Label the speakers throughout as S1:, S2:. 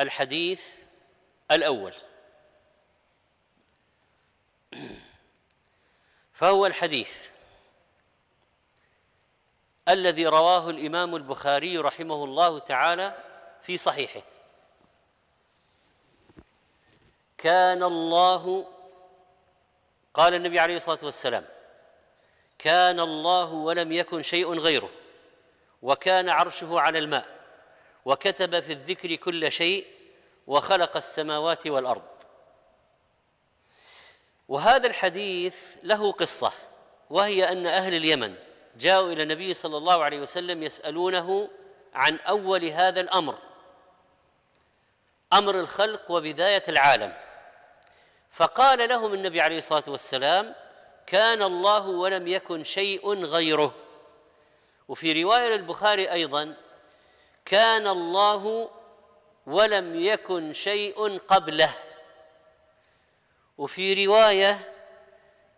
S1: الحديث الاول فهو الحديث الذي رواه الامام البخاري رحمه الله تعالى في صحيحه كان الله قال النبي عليه الصلاه والسلام كان الله ولم يكن شيء غيره وكان عرشه على الماء وكتب في الذكر كل شيء وخلق السماوات والارض وهذا الحديث له قصه وهي ان اهل اليمن جاءوا الى النبي صلى الله عليه وسلم يسالونه عن اول هذا الامر امر الخلق وبدايه العالم فقال لهم النبي عليه الصلاه والسلام كان الله ولم يكن شيء غيره وفي روايه للبخاري ايضا كان الله ولم يكن شيء قبله وفي روايه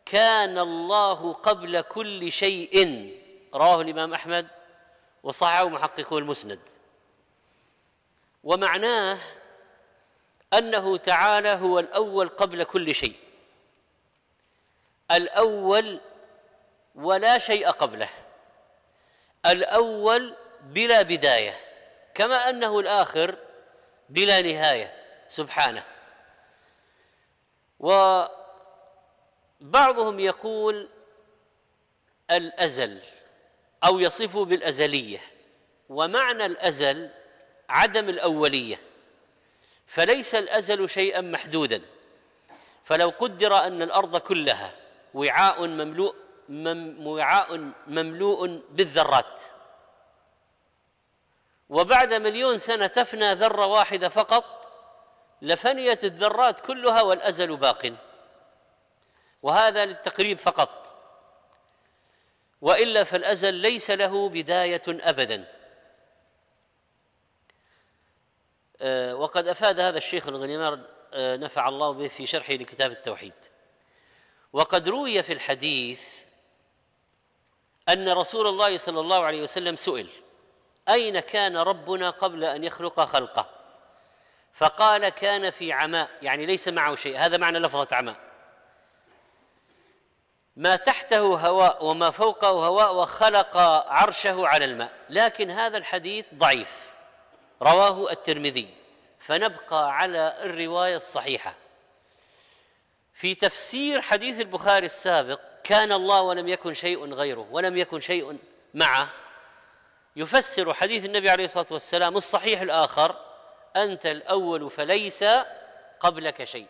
S1: كان الله قبل كل شيء رواه الامام احمد وصححه محققو المسند ومعناه انه تعالى هو الاول قبل كل شيء الاول ولا شيء قبله الاول بلا بدايه كما انه الاخر بلا نهايه سبحانه وبعضهم يقول الازل او يصفه بالازليه ومعنى الازل عدم الاوليه فليس الازل شيئا محدودا فلو قدر ان الارض كلها وعاء مملوء مم وعاء مملوء بالذرات وبعد مليون سنه تفنى ذره واحده فقط لفنيت الذرات كلها والازل باق وهذا للتقريب فقط والا فالازل ليس له بدايه ابدا آه، وقد افاد هذا الشيخ الغنيمار آه، نفع الله به في شرحه لكتاب التوحيد وقد روي في الحديث ان رسول الله صلى الله عليه وسلم سئل اين كان ربنا قبل ان يخلق خلقه فقال كان في عماء يعني ليس معه شيء هذا معنى لفظه عماء ما تحته هواء وما فوقه هواء وخلق عرشه على الماء لكن هذا الحديث ضعيف رواه الترمذي فنبقى على الروايه الصحيحه في تفسير حديث البخاري السابق كان الله ولم يكن شيء غيره ولم يكن شيء معه يفسر حديث النبي عليه الصلاه والسلام الصحيح الاخر انت الاول فليس قبلك شيء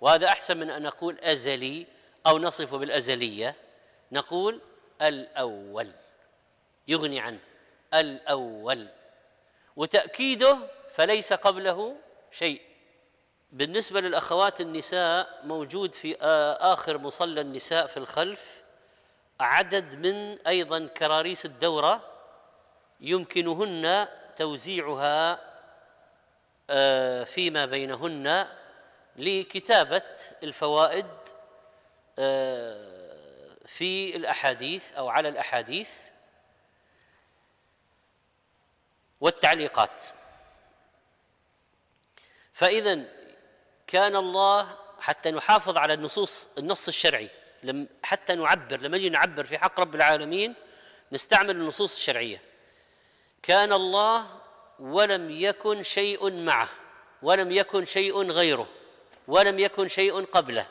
S1: وهذا احسن من ان نقول ازلي او نصف بالازليه نقول الاول يغني عنه الاول وتاكيده فليس قبله شيء بالنسبه للاخوات النساء موجود في اخر مصلى النساء في الخلف عدد من ايضا كراريس الدوره يمكنهن توزيعها آه، فيما بينهن لكتابه الفوائد آه، في الاحاديث او على الاحاديث والتعليقات فاذا كان الله حتى نحافظ على النصوص النص الشرعي حتى نعبر لما نجي نعبر في حق رب العالمين نستعمل النصوص الشرعيه كان الله ولم يكن شيء معه ولم يكن شيء غيره ولم يكن شيء قبله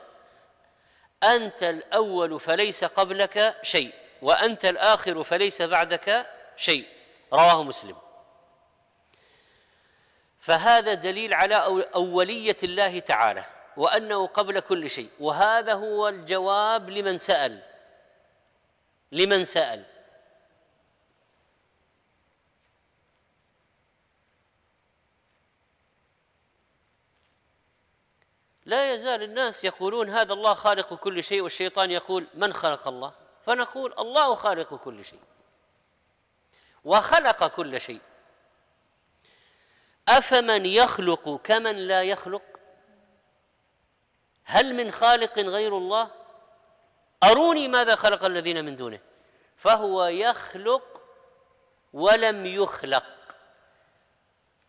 S1: انت الاول فليس قبلك شيء وانت الاخر فليس بعدك شيء رواه مسلم فهذا دليل على اوليه الله تعالى وانه قبل كل شيء وهذا هو الجواب لمن سال لمن سال لا يزال الناس يقولون هذا الله خالق كل شيء والشيطان يقول من خلق الله فنقول الله خالق كل شيء وخلق كل شيء افمن يخلق كمن لا يخلق هل من خالق غير الله اروني ماذا خلق الذين من دونه فهو يخلق ولم يخلق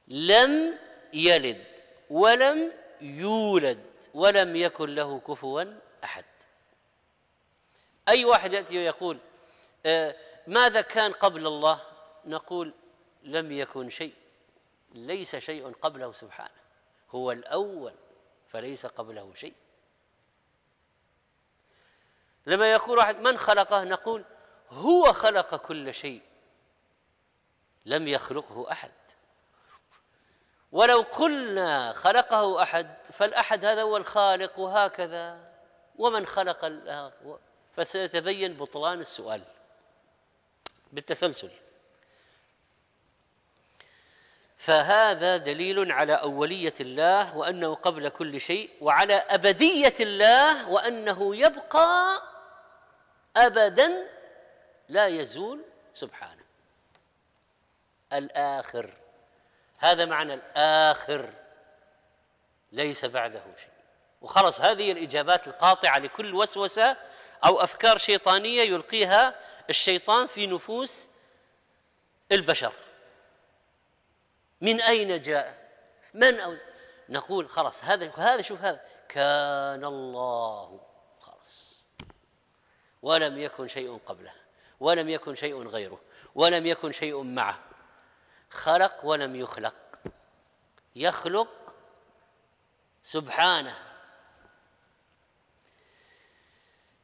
S1: لم يلد ولم يولد ولم يكن له كفوا احد اي واحد ياتي ويقول آه، ماذا كان قبل الله نقول لم يكن شيء ليس شيء قبله سبحانه هو الاول فليس قبله شيء لما يقول واحد من خلقه نقول هو خلق كل شيء لم يخلقه احد ولو قلنا خلقه احد فالاحد هذا هو الخالق وهكذا ومن خلق الاخر فسيتبين بطلان السؤال بالتسلسل فهذا دليل على اوليه الله وانه قبل كل شيء وعلى ابديه الله وانه يبقى ابدا لا يزول سبحانه الاخر هذا معنى الآخر ليس بعده شيء وخلص هذه الإجابات القاطعة لكل وسوسة أو أفكار شيطانية يلقيها الشيطان في نفوس البشر من أين جاء من أو نقول خلاص هذا هذا شوف هذا كان الله خلاص ولم يكن شيء قبله ولم يكن شيء غيره ولم يكن شيء معه خلق ولم يخلق يخلق سبحانه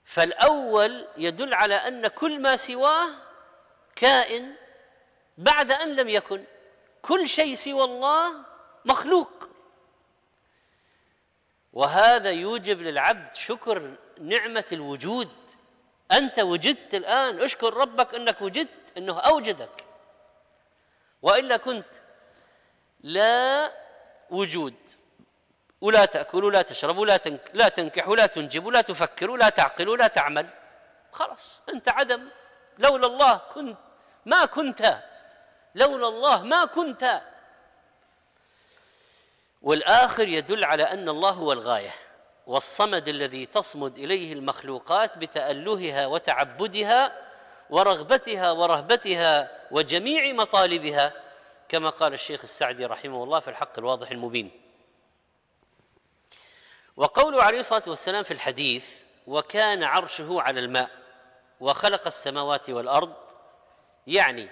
S1: فالاول يدل على ان كل ما سواه كائن بعد ان لم يكن كل شيء سوى الله مخلوق وهذا يوجب للعبد شكر نعمه الوجود انت وجدت الان اشكر ربك انك وجدت انه اوجدك والا كنت لا وجود ولا تاكل ولا تشرب ولا تنك لا تنكح ولا تنجب ولا تفكر ولا تعقل ولا تعمل خلاص انت عدم لولا الله كنت ما كنت لولا الله ما كنت والاخر يدل على ان الله هو الغايه والصمد الذي تصمد اليه المخلوقات بتالهها وتعبدها ورغبتها ورهبتها وجميع مطالبها كما قال الشيخ السعدي رحمه الله في الحق الواضح المبين وقول عليه الصلاه والسلام في الحديث وكان عرشه على الماء وخلق السماوات والارض يعني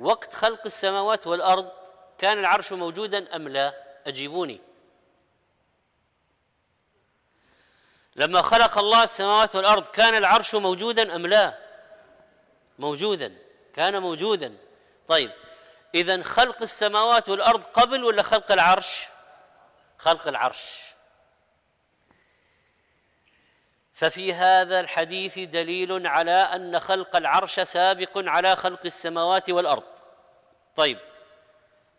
S1: وقت خلق السماوات والارض كان العرش موجودا ام لا اجيبوني لما خلق الله السماوات والارض كان العرش موجودا ام لا موجودا كان موجودا طيب اذا خلق السماوات والارض قبل ولا خلق العرش خلق العرش ففي هذا الحديث دليل على ان خلق العرش سابق على خلق السماوات والارض طيب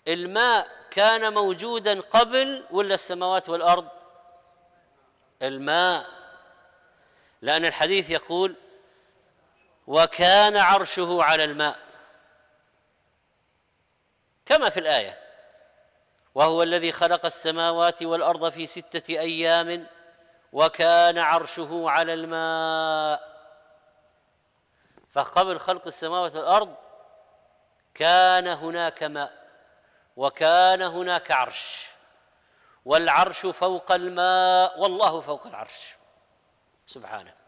S1: الماء كان موجودا قبل ولا السماوات والارض الماء لان الحديث يقول وكان عرشه على الماء كما في الايه وهو الذي خلق السماوات والارض في سته ايام وكان عرشه على الماء فقبل خلق السماوات والارض كان هناك ماء وكان هناك عرش والعرش فوق الماء والله فوق العرش سبحانه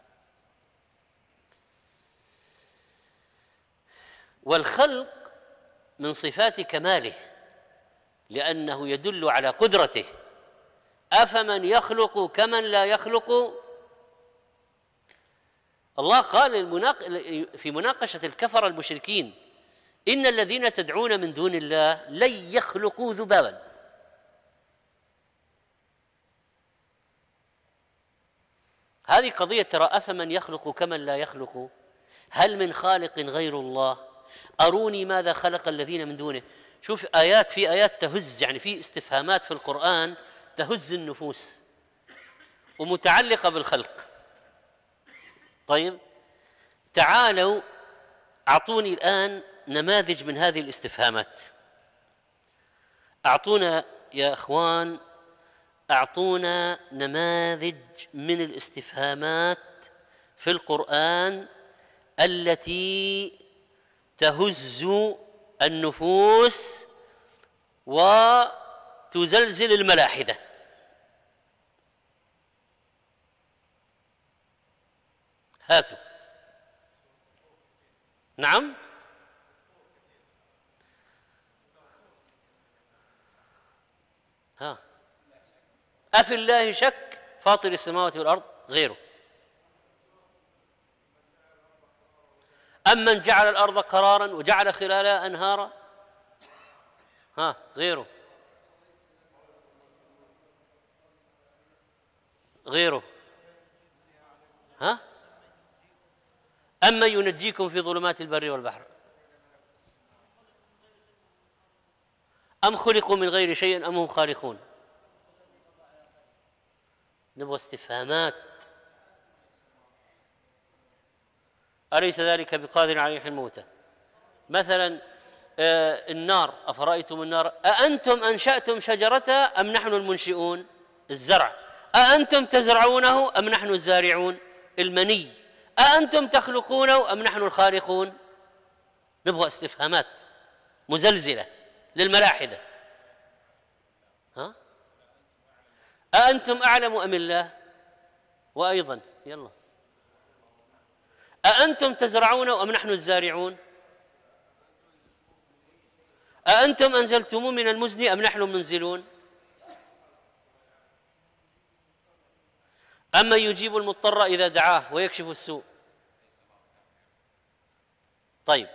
S1: والخلق من صفات كماله لانه يدل على قدرته افمن يخلق كمن لا يخلق الله قال في مناقشه الكفر المشركين ان الذين تدعون من دون الله لن يخلقوا ذبابا هذه قضيه ترى افمن يخلق كمن لا يخلق هل من خالق غير الله أروني ماذا خلق الذين من دونه شوف آيات في آيات تهز يعني في استفهامات في القرآن تهز النفوس ومتعلقة بالخلق طيب تعالوا أعطوني الآن نماذج من هذه الاستفهامات أعطونا يا إخوان أعطونا نماذج من الاستفهامات في القرآن التي تهز النفوس وتزلزل الملاحده هاتوا نعم ها أفي الله شك فاطر السماوات والأرض غيره من جعل الأرض قرارا وجعل خلالها أنهارا ها غيره غيره ها أما ينجيكم في ظلمات البر والبحر أم خلقوا من غير شيء أم هم خالقون نبغى استفهامات أليس ذلك بقادر على يحيي الموتى مثلا آه، النار أفرأيتم النار أأنتم أنشأتم شجرتها أم نحن المنشئون الزرع أأنتم تزرعونه أم نحن الزارعون المني أأنتم تخلقونه أم نحن الخالقون نبغى استفهامات مزلزلة للملاحدة ها أأنتم أعلم أم الله وأيضا يلا أأنتم تزرعون أم نحن الزارعون أأنتم أنزلتموه من المزن أم نحن منزلون أما يجيب المضطر إذا دعاه ويكشف السوء طيب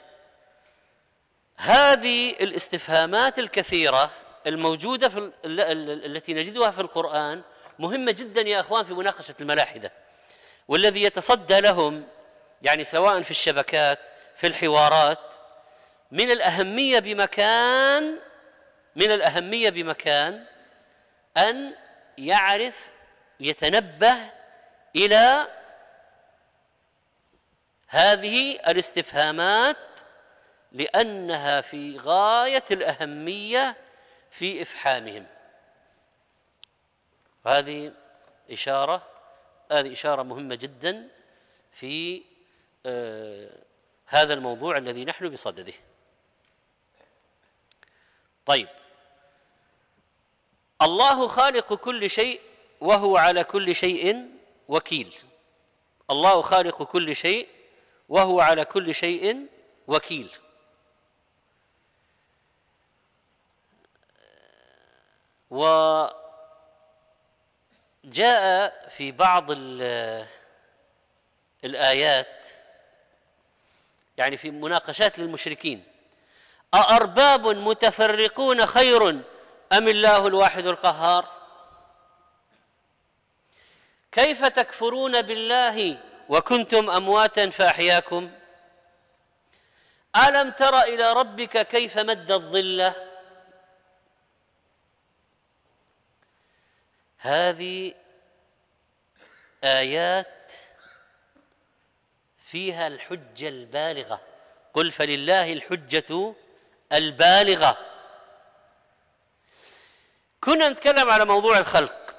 S1: هذه الاستفهامات الكثيرة الموجودة في التي نجدها في القرآن مهمة جدا يا أخوان في مناقشة الملاحدة والذي يتصدى لهم يعني سواء في الشبكات في الحوارات من الأهمية بمكان من الأهمية بمكان أن يعرف يتنبه إلى هذه الاستفهامات لأنها في غاية الأهمية في إفحامهم هذه إشارة هذه إشارة مهمة جدا في آه، هذا الموضوع الذي نحن بصدده طيب الله خالق كل شيء وهو على كل شيء وكيل الله خالق كل شيء وهو على كل شيء وكيل وجاء في بعض الآيات يعني في مناقشات للمشركين أأرباب متفرقون خير أم الله الواحد القهار كيف تكفرون بالله وكنتم أمواتا فأحياكم ألم تر إلى ربك كيف مد الظلة هذه آيات فيها الحجه البالغه قل فلله الحجه البالغه كنا نتكلم على موضوع الخلق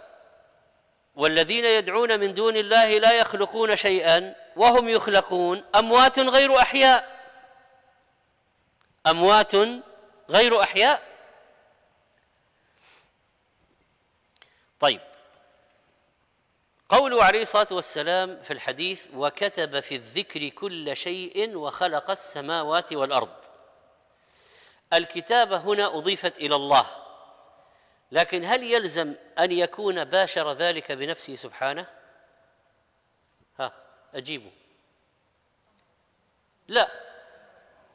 S1: والذين يدعون من دون الله لا يخلقون شيئا وهم يخلقون اموات غير احياء اموات غير احياء طيب قوله عليه الصلاه والسلام في الحديث وكتب في الذكر كل شيء وخلق السماوات والارض الكتابه هنا اضيفت الى الله لكن هل يلزم ان يكون باشر ذلك بنفسه سبحانه ها اجيبه لا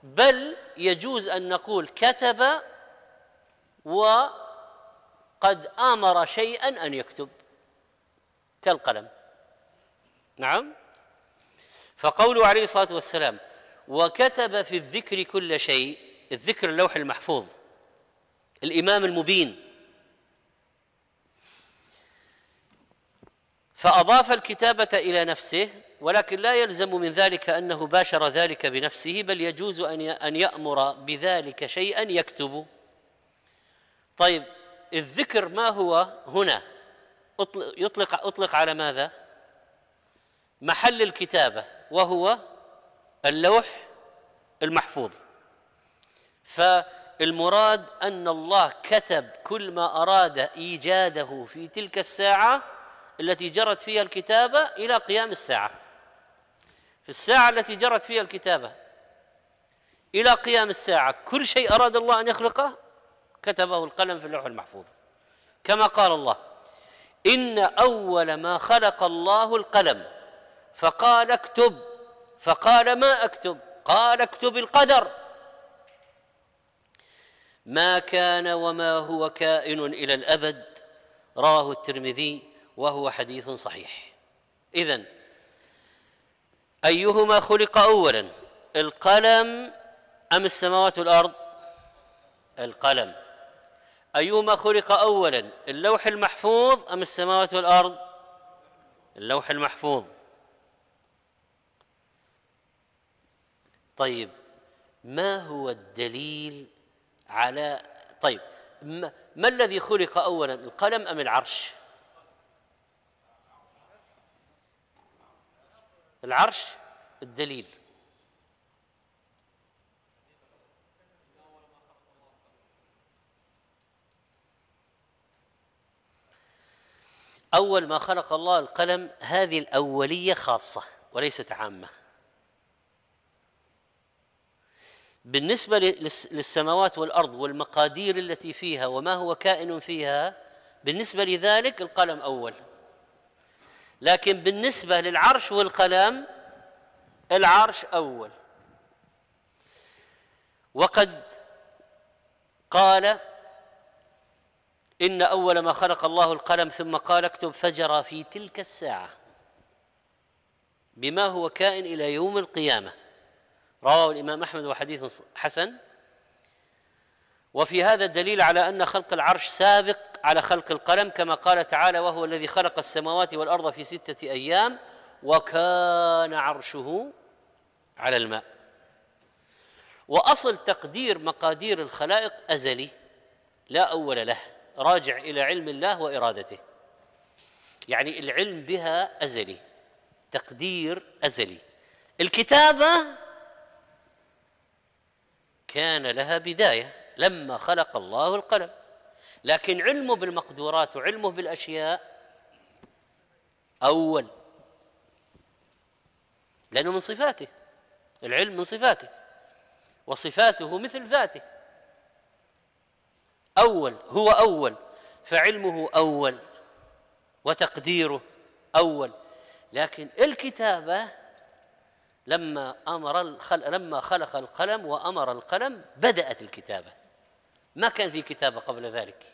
S1: بل يجوز ان نقول كتب وقد امر شيئا ان يكتب كالقلم نعم فقوله عليه الصلاة والسلام وكتب في الذكر كل شيء الذكر اللوح المحفوظ الإمام المبين فأضاف الكتابة إلى نفسه ولكن لا يلزم من ذلك أنه باشر ذلك بنفسه بل يجوز أن يأمر بذلك شيئا يكتب طيب الذكر ما هو هنا يطلق أطلق على ماذا؟ محل الكتابة وهو اللوح المحفوظ فالمراد أن الله كتب كل ما أراد إيجاده في تلك الساعة التي جرت فيها الكتابة إلى قيام الساعة في الساعة التي جرت فيها الكتابة إلى قيام الساعة كل شيء أراد الله أن يخلقه كتبه القلم في اللوح المحفوظ كما قال الله إن أول ما خلق الله القلم فقال اكتب فقال ما أكتب قال اكتب القدر ما كان وما هو كائن إلى الأبد رواه الترمذي وهو حديث صحيح إذا أيهما خلق أولا القلم أم السماوات والأرض القلم أيهما خلق أولا اللوح المحفوظ أم السماوات والأرض اللوح المحفوظ طيب ما هو الدليل على طيب ما الذي خلق أولا القلم أم العرش العرش الدليل أول ما خلق الله القلم هذه الأولية خاصة وليست عامة بالنسبة للسماوات والأرض والمقادير التي فيها وما هو كائن فيها بالنسبة لذلك القلم أول لكن بالنسبة للعرش والقلم العرش أول وقد قال إن أول ما خلق الله القلم ثم قال اكتب فجر في تلك الساعة بما هو كائن إلى يوم القيامة رواه الإمام أحمد وحديث حسن وفي هذا الدليل على أن خلق العرش سابق على خلق القلم كما قال تعالى وهو الذي خلق السماوات والأرض في ستة أيام وكان عرشه على الماء وأصل تقدير مقادير الخلائق أزلي لا أول له راجع الى علم الله وارادته يعني العلم بها ازلي تقدير ازلي الكتابه كان لها بدايه لما خلق الله القلم لكن علمه بالمقدورات وعلمه بالاشياء اول لانه من صفاته العلم من صفاته وصفاته مثل ذاته أول هو أول فعلمه أول وتقديره أول لكن الكتابة لما أمر الخلق لما خلق القلم وأمر القلم بدأت الكتابة ما كان في كتابة قبل ذلك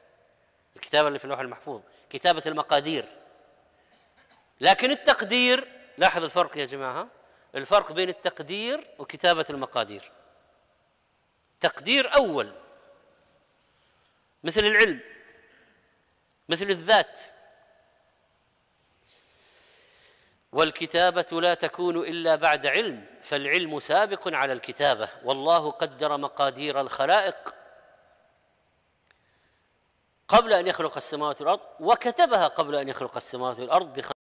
S1: الكتابة اللي في اللوح المحفوظ كتابة المقادير لكن التقدير لاحظ الفرق يا جماعة الفرق بين التقدير وكتابة المقادير تقدير أول مثل العلم مثل الذات والكتابة لا تكون إلا بعد علم فالعلم سابق على الكتابة والله قدر مقادير الخلائق قبل أن يخلق السماوات والأرض وكتبها قبل أن يخلق السماوات والأرض